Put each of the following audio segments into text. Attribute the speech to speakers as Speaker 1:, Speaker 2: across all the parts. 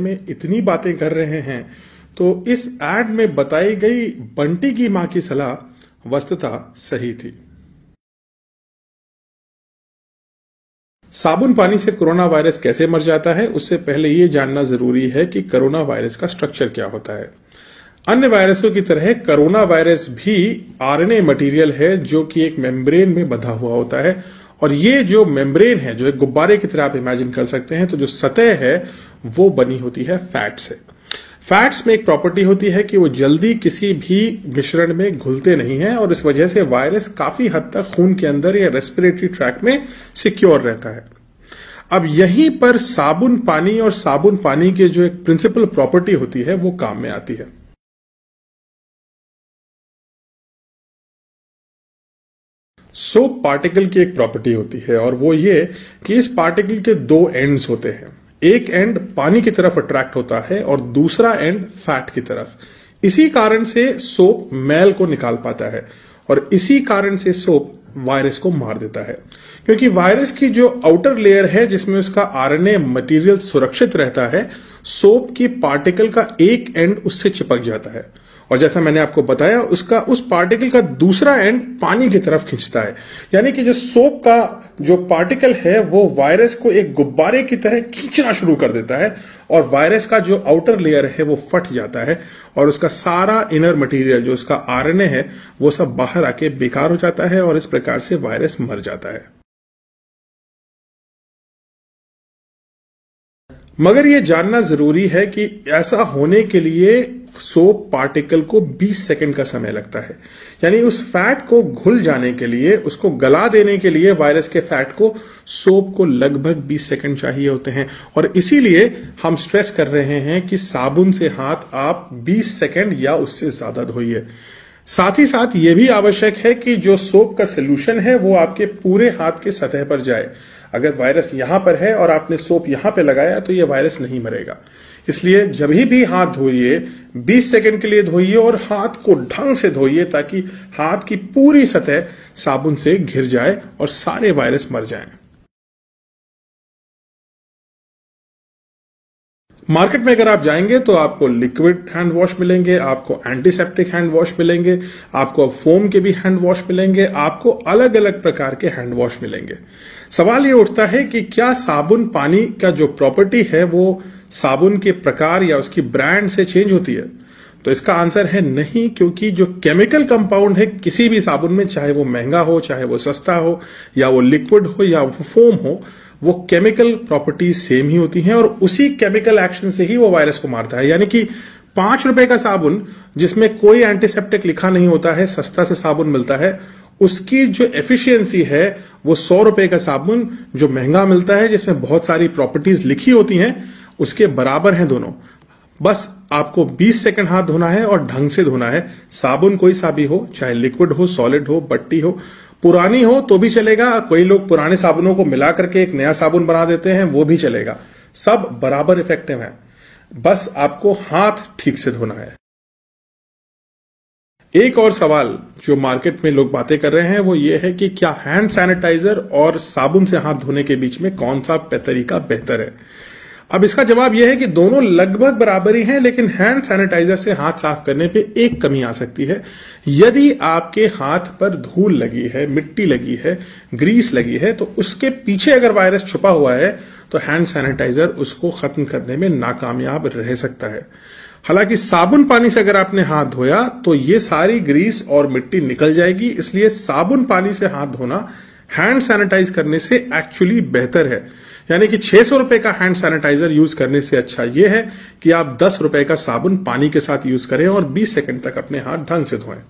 Speaker 1: में इतनी बातें कर रहे हैं तो इस एड में बताई गई बंटी की मां की सलाह वस्तुता सही थी साबुन पानी से कोरोना वायरस कैसे मर जाता है उससे पहले ये जानना जरूरी है कि कोरोना वायरस का स्ट्रक्चर क्या होता है अन्य वायरसों की तरह कोरोना वायरस भी आरएनए मटेरियल है जो कि एक मेम्ब्रेन में बंधा हुआ होता है और ये जो मेम्ब्रेन है जो एक गुब्बारे की तरह आप इमेजिन कर सकते हैं तो जो सतह है वो बनी होती है फैट से फैट्स में एक प्रॉपर्टी होती है कि वो जल्दी किसी भी मिश्रण में घुलते नहीं है और इस वजह से वायरस काफी हद तक खून के अंदर या रेस्पिरेटरी ट्रैक में सिक्योर रहता है अब यहीं पर साबुन पानी और साबुन पानी के
Speaker 2: जो एक प्रिंसिपल प्रॉपर्टी होती है वो काम में आती है सोप पार्टिकल की एक प्रॉपर्टी होती
Speaker 1: है और वो ये कि इस पार्टिकल के दो एंड्स होते हैं एक एंड पानी की तरफ अट्रैक्ट होता है और दूसरा एंड फैट की तरफ इसी कारण से सोप मैल को निकाल पाता है और इसी कारण से सोप वायरस को मार देता है क्योंकि वायरस की जो आउटर लेयर है जिसमें उसका आरएनए मटेरियल सुरक्षित रहता है सोप की पार्टिकल का एक एंड उससे चिपक जाता है और जैसा मैंने आपको बताया उसका उस पार्टिकल का दूसरा एंड पानी की तरफ खींचता है यानी कि जो सोप का जो पार्टिकल है वो वायरस को एक गुब्बारे की तरह खींचना शुरू कर देता है और वायरस का जो आउटर लेयर है वो फट जाता है और उसका सारा इनर मटेरियल जो उसका
Speaker 2: आरएनए है वो सब बाहर आके बेकार हो जाता है और इस प्रकार से वायरस मर जाता है मगर ये जानना जरूरी है कि ऐसा होने के लिए सोप पार्टिकल को 20 सेकंड का समय
Speaker 1: लगता है यानी उस फैट को घुल जाने के लिए उसको गला देने के लिए वायरस के फैट को सोप को लगभग 20 सेकंड चाहिए होते हैं और इसीलिए हम स्ट्रेस कर रहे हैं कि साबुन से हाथ आप 20 सेकंड या उससे ज्यादा धोइए साथ ही साथ ये भी आवश्यक है कि जो सोप का सोल्यूशन है वो आपके पूरे हाथ के सतह पर जाए अगर वायरस यहां पर है और आपने सोप यहां पर लगाया तो ये वायरस नहीं मरेगा इसलिए जब भी हाथ धोइए 20 सेकंड के लिए धोइए और हाथ को ढंग से
Speaker 2: धोइए ताकि हाथ की पूरी सतह साबुन से घिर जाए और सारे वायरस मर जाएं। मार्केट में अगर आप जाएंगे तो आपको लिक्विड हैंड वॉश मिलेंगे आपको एंटीसेप्टिक हैंड वॉश मिलेंगे
Speaker 1: आपको फोम के भी हैंड वॉश मिलेंगे आपको अलग अलग प्रकार के हैंड वॉश मिलेंगे सवाल ये उठता है कि क्या साबुन पानी का जो प्रॉपर्टी है वो साबुन के प्रकार या उसकी ब्रांड से चेंज होती है तो इसका आंसर है नहीं क्योंकि जो केमिकल कंपाउंड है किसी भी साबुन में चाहे वो महंगा हो चाहे वो सस्ता हो या वो लिक्विड हो या वो फोम हो वो केमिकल प्रॉपर्टी सेम ही होती हैं और उसी केमिकल एक्शन से ही वो वायरस को मारता है यानी कि पांच रुपए का साबुन जिसमें कोई एंटीसेप्टिक लिखा नहीं होता है सस्ता से साबुन मिलता है उसकी जो एफिशिएंसी है वो सौ रुपए का साबुन जो महंगा मिलता है जिसमें बहुत सारी प्रॉपर्टीज लिखी होती हैं उसके बराबर हैं दोनों बस आपको 20 सेकंड हाथ धोना है और ढंग से धोना है साबुन कोई सा भी हो चाहे लिक्विड हो सॉलिड हो बट्टी हो पुरानी हो तो भी चलेगा कई लोग पुराने साबुनों को मिला करके एक नया साबुन बना देते हैं वो भी चलेगा सब बराबर इफेक्टिव है बस आपको हाथ ठीक से धोना है एक और सवाल जो मार्केट में लोग बातें कर रहे हैं वो ये है कि क्या हैंड सैनिटाइजर और साबुन से हाथ धोने के बीच में कौन सा तरीका बेहतर है अब इसका जवाब यह है कि दोनों लगभग बराबरी हैं लेकिन हैंड सैनिटाइजर से हाथ साफ करने पे एक कमी आ सकती है यदि आपके हाथ पर धूल लगी है मिट्टी लगी है ग्रीस लगी है तो उसके पीछे अगर वायरस छुपा हुआ है तो हैंड सैनिटाइजर उसको खत्म करने में नाकामयाब रह सकता है हालांकि साबुन पानी से अगर आपने हाथ धोया तो ये सारी ग्रीस और मिट्टी निकल जाएगी इसलिए साबुन पानी से हाथ धोना हैंड सैनिटाइज करने से एक्चुअली बेहतर है यानी कि छह सौ रुपए का हैंड सैनिटाइजर यूज करने से अच्छा यह है कि आप दस रुपए का साबुन पानी के साथ यूज करें और बीस सेकंड तक अपने हाथ ढंग से धोएं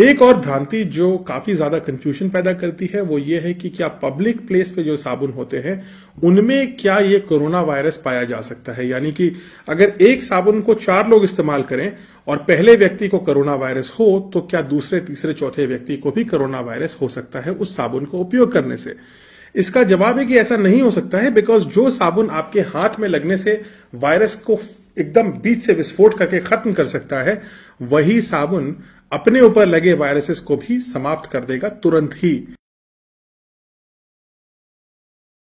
Speaker 1: एक और भ्रांति जो काफी ज्यादा कंफ्यूजन पैदा करती है वो ये है कि क्या पब्लिक प्लेस पे जो साबुन होते हैं उनमें क्या ये कोरोना वायरस पाया जा सकता है यानी कि अगर एक साबुन को चार लोग इस्तेमाल करें और पहले व्यक्ति को कोरोना वायरस हो तो क्या दूसरे तीसरे चौथे व्यक्ति को भी कोरोना वायरस हो सकता है उस साबुन को उपयोग करने से इसका जवाब है कि ऐसा नहीं हो सकता है बिकॉज जो साबुन आपके हाथ में लगने से वायरस को एकदम बीच से विस्फोट करके खत्म कर सकता है
Speaker 2: वही साबुन अपने ऊपर लगे वायरसेस को भी समाप्त कर देगा तुरंत ही